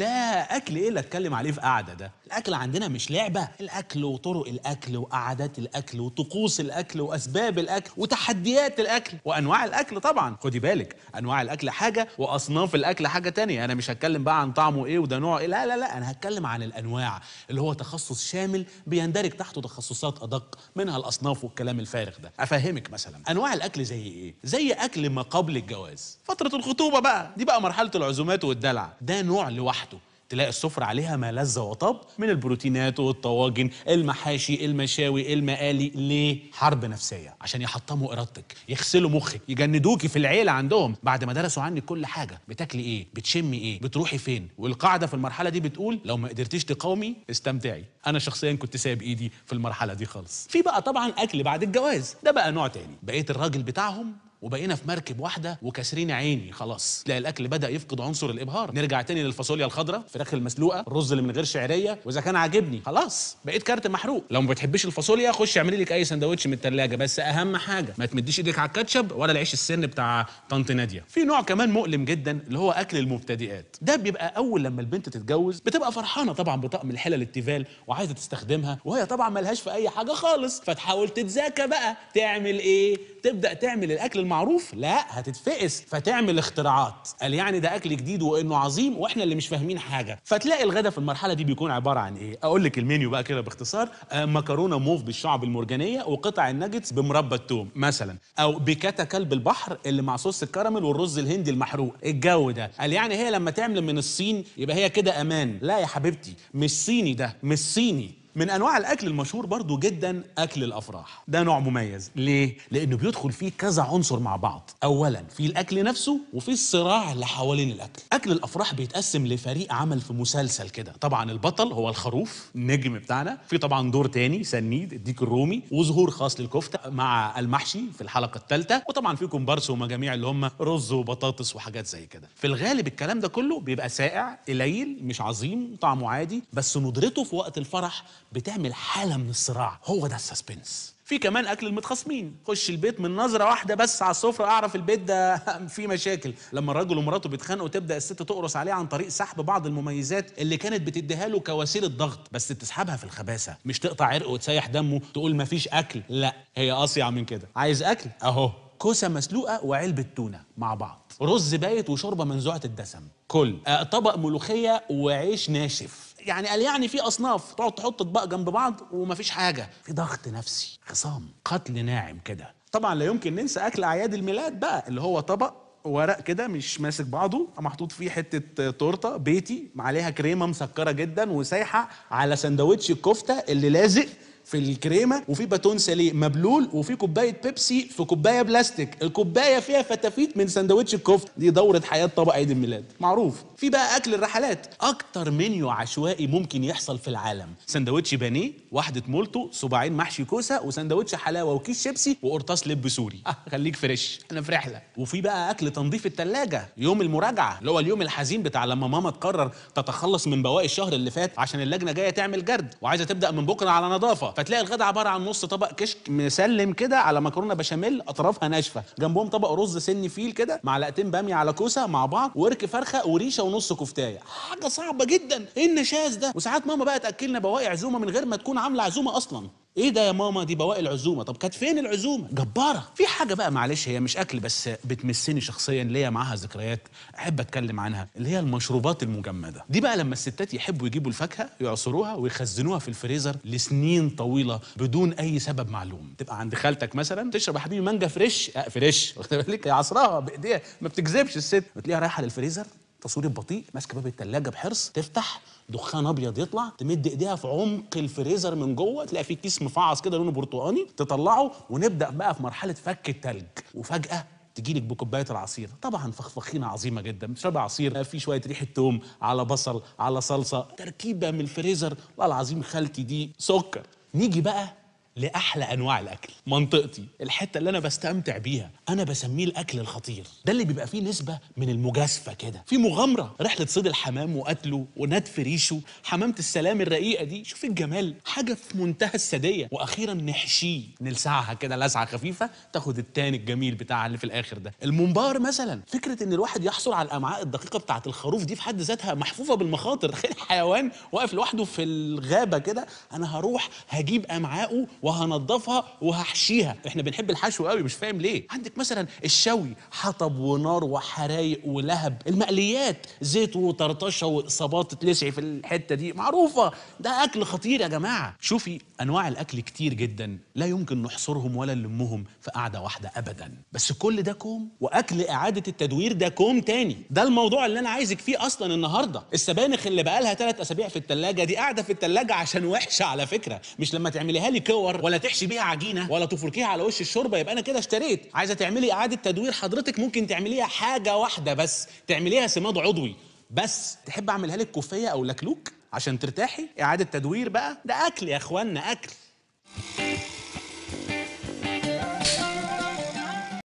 لا اكل ايه اللي اتكلم عليه في قعده ده الاكل عندنا مش لعبه الاكل وطرق الاكل وقعدات الاكل وطقوس الاكل واسباب الاكل وتحديات الاكل وانواع الاكل طبعا خدي بالك انواع الاكل حاجه واصناف الاكل حاجه تانية انا مش هتكلم بقى عن طعمه ايه وده نوعه ايه لا لا لا انا هتكلم عن الانواع اللي هو تخصص شامل بيندرج تحته تخصصات ادق منها الاصناف والكلام الفارغ ده افهمك مثلا انواع الاكل زي ايه زي اكل ما قبل الجواز فتره الخطوبه بقى دي بقى مرحله العزومات والدلع ده نوع لوحده تلاقي السفرة عليها ما لذ وطاب من البروتينات والطواجن المحاشي المشاوي المقالي ليه؟ حرب نفسية عشان يحطموا إرادتك يغسلوا مخك يجندوكي في العيلة عندهم بعد ما درسوا عنك كل حاجة بتاكلي إيه؟ بتشمي إيه؟ بتروحي فين؟ والقاعدة في المرحلة دي بتقول لو ما قدرتيش تقاومي استمتعي أنا شخصيا كنت سايب إيدي في المرحلة دي خالص في بقى طبعا أكل بعد الجواز ده بقى نوع تاني بقيت الراجل بتاعهم وبقينا في مركب واحده وكاسرين عيني خلاص تلاقي الاكل بدا يفقد عنصر الابهار نرجع تاني للفاصوليا الخضراء الفراخ المسلوقه الرز اللي من غير شعريه واذا كان عاجبني خلاص بقيت كارت محروق لو ما بتحبيش الفاصوليا خش اعملي لك اي سندوتش من الثلاجه بس اهم حاجه ما تمديش ايدك على الكاتشب ولا العيش السن بتاع طنط ناديه في نوع كمان مؤلم جدا اللي هو اكل المبتدئات ده بيبقى اول لما البنت تتجوز بتبقى فرحانه طبعا بطقم الحلل التيفال وعايزه تستخدمها وهي طبعا ملهاش في اي حاجه خالص فتحاول تتذاكى بقى تعمل ايه تبدا تعمل الاكل المعروف لا هتتفقس فتعمل اختراعات قال يعني ده اكل جديد وانه عظيم واحنا اللي مش فاهمين حاجه فتلاقي الغدا في المرحله دي بيكون عباره عن ايه اقول لك المنيو بقى كده باختصار آه، مكرونه موف بالشعب المرجانيه وقطع الناجتس بمربى التوم مثلا او بيكاتا كلب البحر اللي مع صوص الكراميل والرز الهندي المحروق الجو ده قال يعني هي لما تعمل من الصين يبقى هي كده امان لا يا حبيبتي مش صيني ده مش صيني من انواع الاكل المشهور برضو جدا اكل الافراح ده نوع مميز ليه لانه بيدخل فيه كذا عنصر مع بعض اولا في الاكل نفسه وفي الصراع اللي حوالين الاكل اكل الافراح بيتقسم لفريق عمل في مسلسل كده طبعا البطل هو الخروف النجم بتاعنا في طبعا دور تاني سنيد الديك الرومي وظهور خاص للكفته مع المحشي في الحلقه الثالثه وطبعا في كومبارس ومجاميع اللي هم رز وبطاطس وحاجات زي كده في الغالب الكلام ده كله بيبقى سائع قليل مش عظيم طعمه عادي بس ندرته في وقت الفرح بتعمل حاله من الصراع هو ده السسبنس في كمان اكل المتخاصمين خش البيت من نظره واحده بس على السفره اعرف البيت ده فيه مشاكل لما الراجل ومراته بيتخانقوا تبدا الست تقرص عليه عن طريق سحب بعض المميزات اللي كانت بتديها له كوسيله ضغط بس بتسحبها في الخباثه مش تقطع عرقه وتسيح دمه تقول مفيش اكل لا هي اصيع من كده عايز اكل اهو كوسه مسلوقه وعلبه تونه مع بعض رز بايت وشوربه منزوعه الدسم كل آه، طبق ملوخيه وعيش ناشف يعني قال يعني في اصناف تقعد تحط اطباق جنب بعض ومفيش حاجه في ضغط نفسي خصام قتل ناعم كده طبعا لا يمكن ننسى اكل اعياد الميلاد بقى اللي هو طبق ورق كده مش ماسك بعضه محطوط فيه حته تورته بيتي عليها كريمه مسكره جدا وسايحه على سندوتش الكفته اللي لازق في الكريمه وفي باتون ساليه مبلول وفي كوبايه بيبسي في كوبايه بلاستيك الكوبايه فيها فتافيت من سندوتش الكفت دي دوره حياه طبق عيد الميلاد معروف في بقى اكل الرحلات اكتر منيو عشوائي ممكن يحصل في العالم سندوتش بانيه واحده مولتو صباعين محشي كوسه وسندوتش حلاوه وكيس شيبسي وقرطاس لب سوري أه خليك فريش احنا في رحله وفي بقى اكل تنظيف الثلاجه يوم المراجعه اللي هو اليوم الحزين بتاع لما ماما تقرر تتخلص من بواقي الشهر اللي فات عشان اللجنه جايه تعمل جرد وعايزه تبدا من بكره على نظافه آه. فتلاقي الغدا عباره عن نص طبق كشك مسلم كده على مكرونه بشاميل اطرافها ناشفه جنبهم طبق رز سن فيل كده معلقتين باميه على كوسه مع بعض ورك فرخه وريشه ونص كفتايه حاجه صعبه جدا ايه النشاز ده وساعات ماما بقى تاكلنا بواقي عزومه من غير ما تكون عامله عزومه اصلا ايه ده يا ماما دي بواقي العزومه طب كانت فين العزومه جباره في حاجه بقى معلش هي مش اكل بس بتمسني شخصيا ليا معاها ذكريات احب اتكلم عنها اللي هي المشروبات المجمده دي بقى لما الستات يحبوا يجيبوا الفاكهه يعصروها ويخزنوها في الفريزر لسنين طويله بدون اي سبب معلوم تبقى عند خالتك مثلا تشرب يا حبيبي مانجا فريش آه، فريش واخد بالك عصراها بايديها ما بتكذبش الست بتلاقيها رايحه للفريزر تصوير بطيء ماسكه باب التلاجة بحرص تفتح دخان ابيض يطلع تمد ايديها في عمق الفريزر من جوه تلاقي فيه كيس مفعص كده لونه برتقاني تطلعه ونبدا بقى في مرحله فك التلج وفجاه تجيلك بكوبايه العصير طبعا فخفخينه عظيمه جدا بتشرب عصير في شويه ريحه توم على بصل على صلصه تركيبه من الفريزر والله العظيم خالتي دي سكر نيجي بقى لاحلى انواع الاكل منطقتي الحته اللي انا بستمتع بيها انا بسميه الاكل الخطير ده اللي بيبقى فيه نسبه من المجازفه كده في مغامره رحله صيد الحمام وقتله ونتف ريشه حمامه السلام الرقيقه دي شوف الجمال حاجه في منتهى السديه واخيرا نحشيه نلسعها كده لسعه خفيفه تاخد التاني الجميل بتاعها اللي في الاخر ده الممبار مثلا فكره ان الواحد يحصل على الامعاء الدقيقه بتاعه الخروف دي في حد ذاتها محفوفه بالمخاطر تخيل حيوان واقف لوحده في الغابه كده انا هروح هجيب امعائه وهنضفها وهحشيها احنا بنحب الحشو قوي مش فاهم ليه عندك مثلا الشوي حطب ونار وحرايق ولهب المقليات زيت وطرطشه واصابات تلسعي في الحته دي معروفه ده اكل خطير يا جماعه شوفي انواع الاكل كتير جدا لا يمكن نحصرهم ولا نلمهم في قعده واحده ابدا بس كل ده كوم واكل اعاده التدوير ده كوم تاني ده الموضوع اللي انا عايزك فيه اصلا النهارده السبانخ اللي بقالها ثلاث اسابيع في التلاجة دي قاعده في التلاجة عشان وحشه على فكره مش لما تعمليها لي كور ولا تحشي بيها عجينه ولا تفركيها على وش الشوربه يبقى انا كده اشتريت عايزه تعملي اعاده تدوير حضرتك ممكن تعمليها حاجه واحده بس تعمليها سماد عضوي بس تحب اعملها لك كوفيه او لكلوك عشان ترتاحي اعاده تدوير بقى ده اكل يا اخوانا اكل